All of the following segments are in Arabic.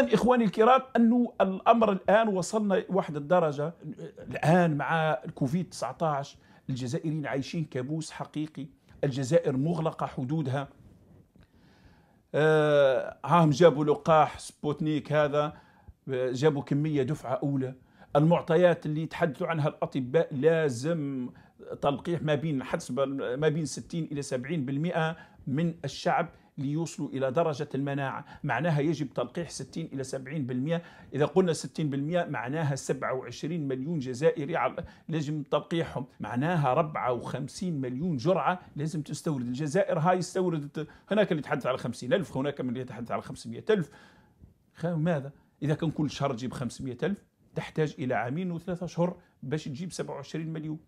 اذا اخواني الكرام انه الامر الان وصلنا واحد الدرجه الان مع الكوفيد 19 الجزائريين عايشين كابوس حقيقي الجزائر مغلقه حدودها آه هم جابوا لقاح سبوتنيك هذا آه، جابوا كميه دفعه اولى المعطيات اللي تحدثوا عنها الاطباء لازم تلقيح ما بين حسب ما بين 60 الى 70% من الشعب ليوصلوا إلى درجة المناعة معناها يجب تلقيح 60 إلى 70% إذا قلنا 60% معناها 27 مليون جزائري لازم تلقيحهم معناها 54 مليون جرعة لازم تستورد الجزائر هاي استوردت هناك اللي يتحدث على 50 ألف هناك من يتحدث على 500 ألف ماذا؟ إذا كان كل شهر تجيب 500 ألف تحتاج إلى عامين وثلاثة أشهر باش تجيب 27 مليون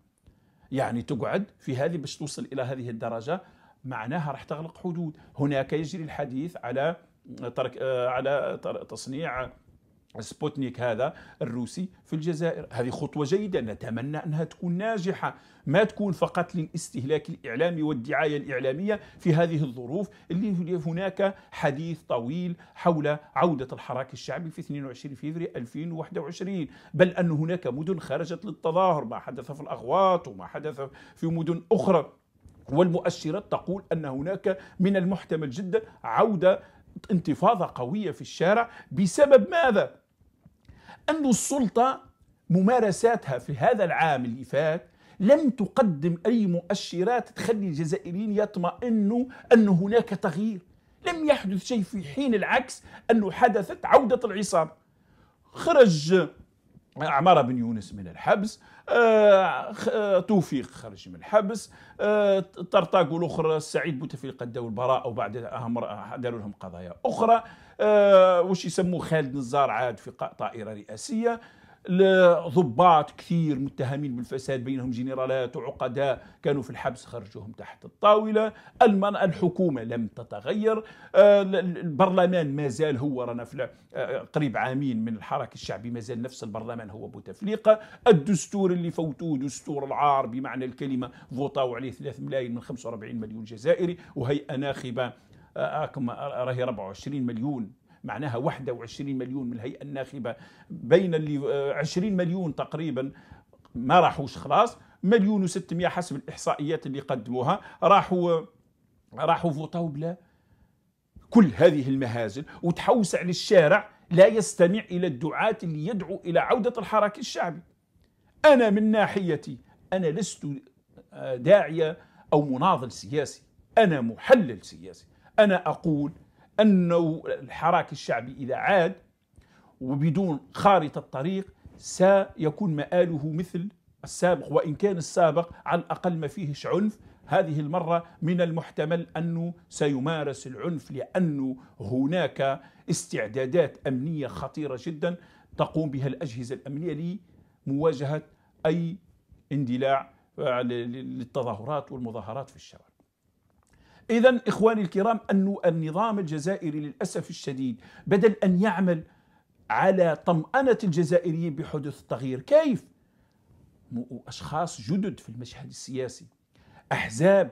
يعني تقعد في هذه باش توصل إلى هذه الدرجة معناها راح تغلق حدود هناك يجري الحديث على آه، ترك آه، على تصنيع سبوتنيك هذا الروسي في الجزائر هذه خطوة جيدة نتمنى أنها تكون ناجحة ما تكون فقط للاستهلاك الإعلامي والدعاية الإعلامية في هذه الظروف اللي هناك حديث طويل حول عودة الحراك الشعبي في 22 فيفري 2021 بل أن هناك مدن خرجت للتظاهر ما حدث في الأغواط وما حدث في مدن أخرى والمؤشرات تقول ان هناك من المحتمل جدا عوده انتفاضه قويه في الشارع بسبب ماذا؟ ان السلطه ممارساتها في هذا العام اللي فات لم تقدم اي مؤشرات تخلي الجزائريين يطمئنوا ان هناك تغيير لم يحدث شيء في حين العكس انه حدثت عوده العصابه خرج عمارة بن يونس من الحبس آه، آه، توفيق خرج من الحبس آه، طرطاق والاخرى سعيد بوتفليقه داو البراءه وبعد داروا لهم قضايا اخرى وش يسموه خالد نزار عاد في طائره رئاسيه لضباط كثير متهمين بالفساد بينهم جنرالات وعقداء كانوا في الحبس خرجوهم تحت الطاولة الحكومة لم تتغير آه، البرلمان ما زال هو رانا آه، قريب عامين من الحركة الشعبي ما زال نفس البرلمان هو بوتفليقة الدستور اللي فوتوه دستور العار بمعنى الكلمة فوطاو عليه 3 ملايين من 45 مليون جزائري وهيئة ناخبة آه، راهي 24 مليون معناها 21 مليون من الهيئه الناخبه بين اللي 20 آه، مليون تقريبا ما راحوش خلاص مليون و600 حسب الاحصائيات اللي قدموها راحوا راحوا فوطاو بلا كل هذه المهازل وتحوس على الشارع لا يستمع الى الدعاة اللي يدعو الى عوده الحراك الشعبي. انا من ناحيتي انا لست آه، داعيه او مناضل سياسي، انا محلل سياسي، انا اقول أنه الحراك الشعبي إذا عاد وبدون خارطة طريق سيكون مآله مثل السابق وإن كان السابق على الأقل ما فيهش عنف هذه المرة من المحتمل أنه سيمارس العنف لأنه هناك استعدادات أمنية خطيرة جدا تقوم بها الأجهزة الأمنية لمواجهة أي اندلاع للتظاهرات والمظاهرات في الشوارع إذا إخواني الكرام أن النظام الجزائري للأسف الشديد بدل أن يعمل على طمأنة الجزائريين بحدوث التغيير كيف؟ أشخاص جدد في المشهد السياسي أحزاب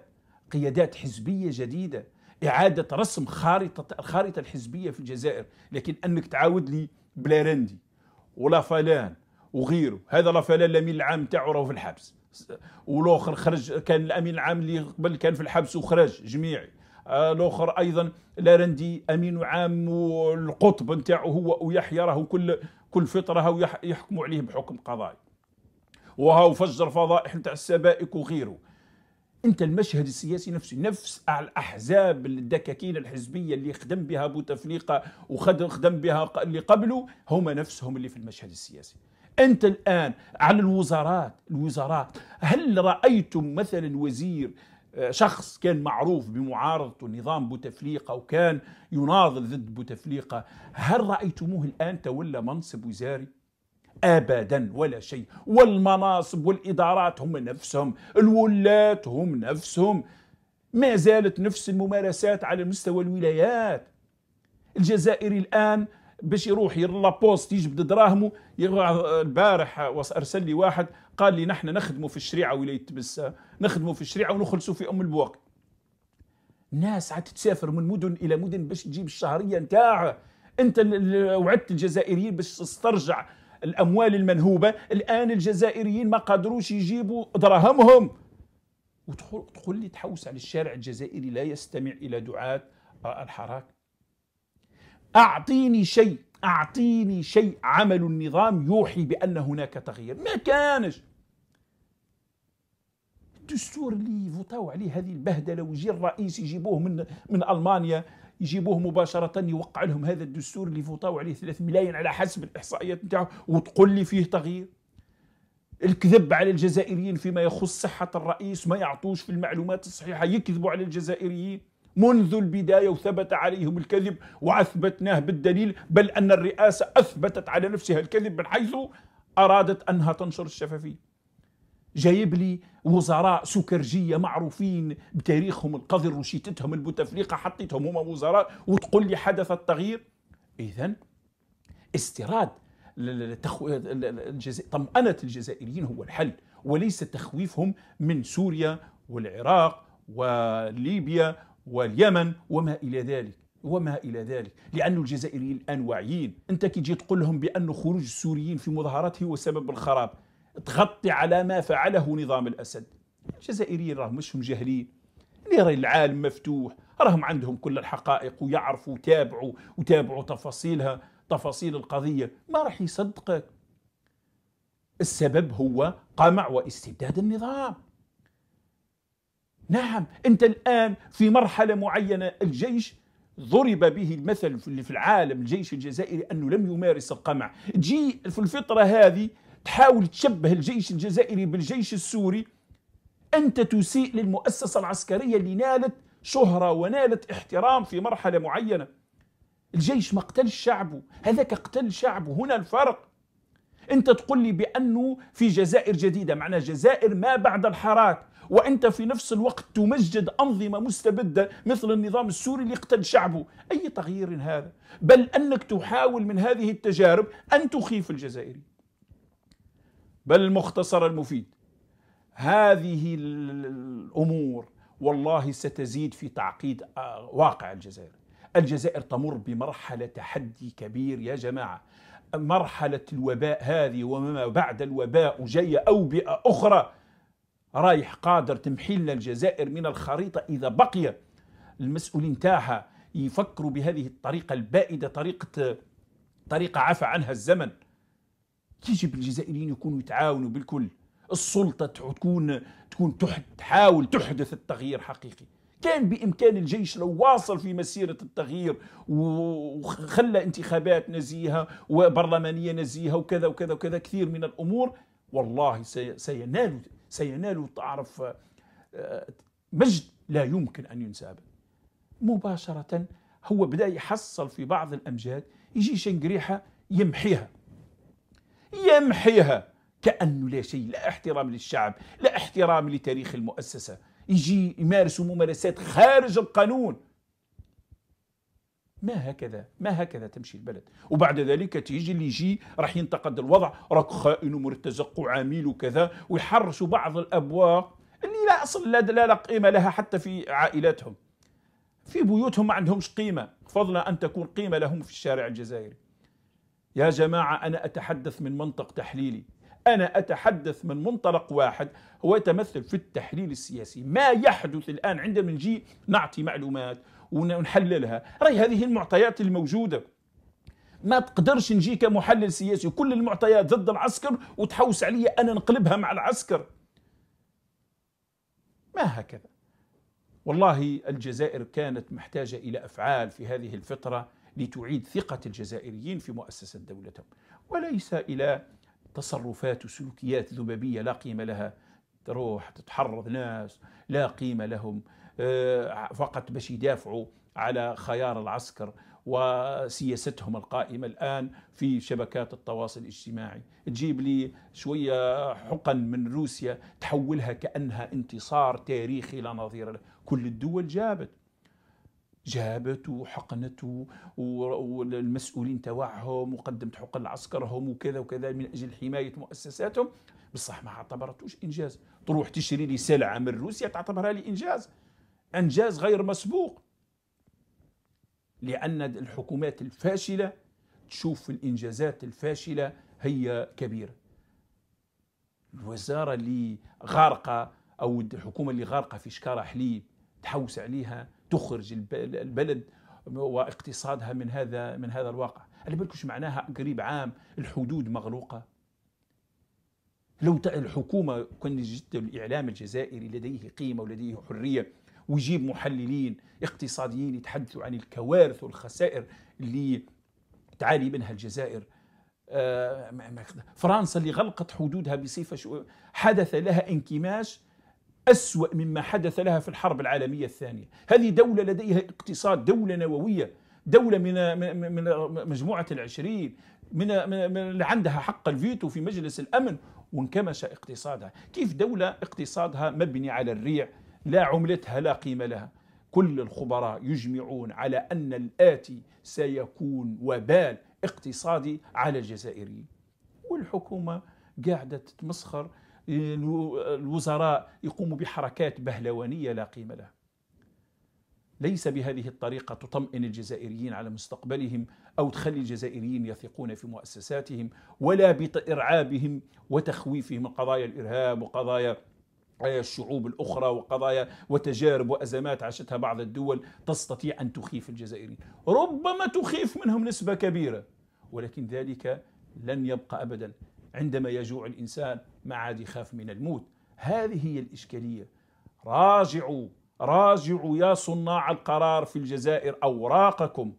قيادات حزبية جديدة إعادة رسم خارطة الخارطة الحزبية في الجزائر لكن أنك تعاود لي بلارندي ولا فلان وغيره هذا لا فلان الأمين العام تاعو راهو في الحبس والاخر خرج كان الامين العام اللي قبل كان في الحبس وخرج جميعي الاخر ايضا لارندي امين عام والقطب نتاعو هو ويحيى راهو كل كل فتره هو يحكموا عليه بحكم قضائي وهو فجر فضائح نتاع السبائك وغيره انت المشهد السياسي نفسه نفس الاحزاب الدكاكين الحزبيه اللي خدم بها بوتفليقه وخدم بها اللي قبله هما نفسهم اللي في المشهد السياسي أنت الآن على الوزارات الوزارات هل رأيتم مثلا وزير آه، شخص كان معروف بمعارضته نظام بوتفليقة وكان يناضل ضد بوتفليقة هل رأيتموه الآن تولى منصب وزاري؟ ابدا ولا شيء والمناصب والادارات هم نفسهم الولات هم نفسهم ما زالت نفس الممارسات على مستوى الولايات الجزائري الان باش يروح يرلا بوست يجبد دراهمه البارح ارسل لي واحد قال لي نحن نخدموا في الشريعه ولايه تبسه نخدموا في الشريعه ونخلصوا في ام البواق ناس عاد تسافر من مدن الى مدن باش تجيب الشهريه نتاعها انت وعدت الجزائريين باش تسترجع الاموال المنهوبه الان الجزائريين ما قدروش يجيبوا دراهمهم وتقول لي تحوس على الشارع الجزائري لا يستمع الى دعاه الحراك أعطيني شيء أعطيني شيء عمل النظام يوحي بأن هناك تغيير ما كانش الدستور اللي فوتاو عليه هذه البهدله ويجي الرئيس يجيبوه من من المانيا يجيبوه مباشره يوقع لهم هذا الدستور اللي فوتاو عليه 3 ملايين على حسب الاحصائيات نتاعو وتقول لي فيه تغيير الكذب على الجزائريين فيما يخص صحه الرئيس ما يعطوش في المعلومات الصحيحه يكذبوا على الجزائريين منذ البداية وثبت عليهم الكذب وأثبتناه بالدليل بل أن الرئاسة أثبتت على نفسها الكذب من حيث أرادت أنها تنشر الشفافية جايب لي وزراء سكرجية معروفين بتاريخهم القذر وشيتتهم البوتفليقة حطيتهم هما وزراء وتقول لي حدث التغيير إذا استيراد طمأنة الجزائريين هو الحل وليس تخويفهم من سوريا والعراق وليبيا واليمن وما إلى ذلك وما إلى ذلك لأن الجزائريين الآن واعيين أنت كي تجي تقول لهم بأن خروج السوريين في مظاهرات هو سبب الخراب تغطي على ما فعله نظام الأسد الجزائريين راهم مشهم جاهلين اللي راهي العالم مفتوح راهم عندهم كل الحقائق ويعرفوا وتابعوا وتابعوا تفاصيلها تفاصيل القضية ما راح يصدقك السبب هو قمع واستبداد النظام نعم أنت الآن في مرحلة معينة الجيش ضرب به المثل في العالم الجيش الجزائري أنه لم يمارس القمع جي في الفترة هذه تحاول تشبه الجيش الجزائري بالجيش السوري أنت تسيء للمؤسسة العسكرية اللي نالت شهرة ونالت احترام في مرحلة معينة الجيش ما قتلش شعبه هذاك قتل شعبه هنا الفرق انت تقول لي بانه في جزائر جديده معناها جزائر ما بعد الحراك وانت في نفس الوقت تمجد انظمه مستبده مثل النظام السوري اللي قتل شعبه، اي تغيير هذا؟ بل انك تحاول من هذه التجارب ان تخيف الجزائري. بل المختصر المفيد هذه الامور والله ستزيد في تعقيد آه، واقع الجزائر. الجزائر تمر بمرحله تحدي كبير يا جماعه، مرحلة الوباء هذه وما بعد الوباء وجاية أوبئة أخرى رايح قادر تمحيلنا الجزائر من الخريطة إذا بقي المسؤولين تاعها يفكروا بهذه الطريقة البائدة طريقة طريقة عفى عنها الزمن يجب الجزائريين يكونوا يتعاونوا بالكل السلطة تكون تكون تحاول تحدث التغيير حقيقي كان بإمكان الجيش لو واصل في مسيرة التغيير وخلى انتخابات نزيهة وبرلمانية نزيهة وكذا وكذا وكذا كثير من الأمور والله سينال سينال تعرف آه، مجد لا يمكن أن ينساب مباشرة هو بدأ يحصل في بعض الأمجاد يجي شنقريحة يمحيها يمحيها كأنه لا شيء لا احترام للشعب لا احترام لتاريخ المؤسسة يجي يمارسوا ممارسات خارج القانون ما هكذا ما هكذا تمشي البلد وبعد ذلك تيجي اللي يجي راح ينتقد الوضع راك خائن ومرتزق وعميل وكذا ويحرشوا بعض الابواق اللي لا اصل لا, لا, لا قيمه لها حتى في عائلاتهم في بيوتهم ما عندهمش قيمه فضلا ان تكون قيمه لهم في الشارع الجزائري يا جماعه انا اتحدث من منطق تحليلي أنا أتحدث من منطلق واحد هو يتمثل في التحليل السياسي ما يحدث الآن عندما نجي نعطي معلومات ونحللها راي هذه المعطيات الموجودة ما تقدرش نجي كمحلل سياسي كل المعطيات ضد العسكر وتحوس عليا أنا نقلبها مع العسكر ما هكذا والله الجزائر كانت محتاجة إلى أفعال في هذه الفترة لتعيد ثقة الجزائريين في مؤسسة دولتهم وليس إلى تصرفات وسلوكيات ذبابية لا قيمة لها تروح تتحرض ناس لا قيمة لهم آه، فقط باش يدافعوا على خيار العسكر وسياستهم القائمة الآن في شبكات التواصل الاجتماعي تجيب لي شوية حقن من روسيا تحولها كأنها انتصار تاريخي لا نظير له كل الدول جابت جابته وحقنته والمسؤولين تواعهم وقدمت حقن لعسكرهم وكذا وكذا من أجل حماية مؤسساتهم بصح ما اعتبرتوش إنجاز تروح تشري لي سلعة من روسيا تعتبرها لي إنجاز إنجاز غير مسبوق لأن الحكومات الفاشلة تشوف الإنجازات الفاشلة هي كبيرة الوزارة اللي غارقة أو الحكومة اللي غارقة في شكارة حليب تحوس عليها تخرج البلد واقتصادها من هذا من هذا الواقع على بالكش معناها قريب عام الحدود مغلوقة لو الحكومة كان جد الإعلام الجزائري لديه قيمة ولديه حرية ويجيب محللين اقتصاديين يتحدثوا عن الكوارث والخسائر اللي تعاني منها الجزائر آه، فرنسا اللي غلقت حدودها بصفة حدث لها انكماش أسوأ مما حدث لها في الحرب العالمية الثانية هذه دولة لديها اقتصاد دولة نووية دولة من من مجموعة العشرين من من عندها حق الفيتو في مجلس الأمن وانكمش اقتصادها كيف دولة اقتصادها مبني على الريع لا عملتها لا قيمة لها كل الخبراء يجمعون على أن الآتي سيكون وبال اقتصادي على الجزائريين والحكومة قاعدة تتمسخر الوزراء يقوموا بحركات بهلوانية لا قيمة لها ليس بهذه الطريقة تطمئن الجزائريين على مستقبلهم أو تخلي الجزائريين يثقون في مؤسساتهم ولا بإرعابهم وتخويفهم قضايا الإرهاب وقضايا آه، الشعوب الأخرى وقضايا وتجارب وأزمات عاشتها بعض الدول تستطيع أن تخيف الجزائريين ربما تخيف منهم نسبة كبيرة ولكن ذلك لن يبقى أبدا عندما يجوع الإنسان ما عاد يخاف من الموت هذه هي الإشكالية راجعوا راجعوا يا صناع القرار في الجزائر أوراقكم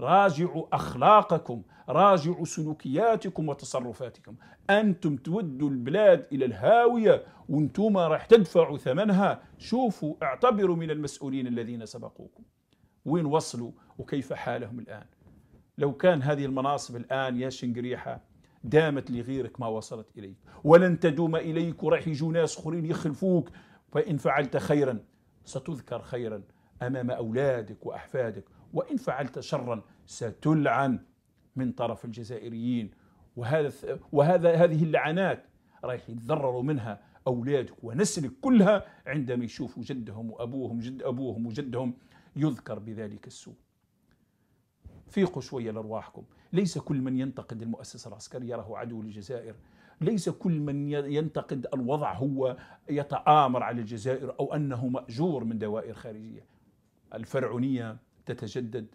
راجعوا أخلاقكم راجعوا سلوكياتكم وتصرفاتكم أنتم تودوا البلاد إلى الهاوية وانتم راح تدفعوا ثمنها شوفوا اعتبروا من المسؤولين الذين سبقوكم وين وصلوا وكيف حالهم الآن لو كان هذه المناصب الآن يا شنقريحة دامت لغيرك ما وصلت إليك ولن تدوم إليك وراح يجوا ناس آخرين يخلفوك فإن فعلت خيرا ستذكر خيرا أمام أولادك وأحفادك وإن فعلت شرا ستلعن من طرف الجزائريين وهذا وهذا هذه اللعنات رايح يتضرروا منها اولادك ونسلك كلها عندما يشوفوا جدهم وابوهم جد ابوهم وجدهم يذكر بذلك السوء. فيقوا شويه لارواحكم، ليس كل من ينتقد المؤسسة العسكرية يراه عدو للجزائر ليس كل من ينتقد الوضع هو يتآمر على الجزائر أو أنه مأجور من دوائر خارجية الفرعونية تتجدد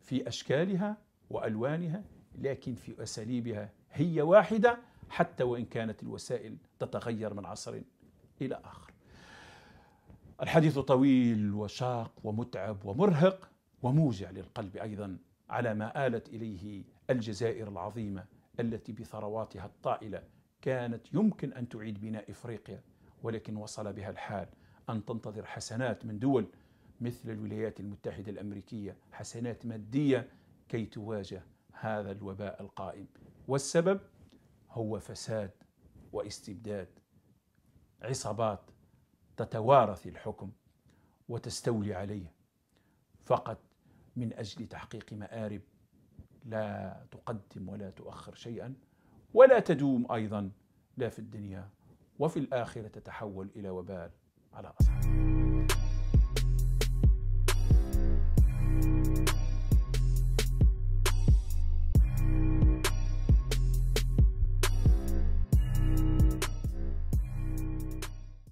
في أشكالها وألوانها لكن في أساليبها هي واحدة حتى وإن كانت الوسائل تتغير من عصر إلى آخر الحديث طويل وشاق ومتعب ومرهق وموجع للقلب أيضا على ما آلت إليه الجزائر العظيمة التي بثرواتها الطائلة كانت يمكن أن تعيد بناء إفريقيا ولكن وصل بها الحال أن تنتظر حسنات من دول مثل الولايات المتحدة الأمريكية حسنات مادية كي تواجه هذا الوباء القائم والسبب هو فساد واستبداد عصابات تتوارث الحكم وتستولي عليه فقد من اجل تحقيق مارب لا تقدم ولا تؤخر شيئا ولا تدوم ايضا لا في الدنيا وفي الاخره تتحول الى وبال على اصحابه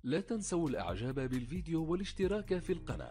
لا تنسوا الاعجاب بالفيديو والاشتراك في القناة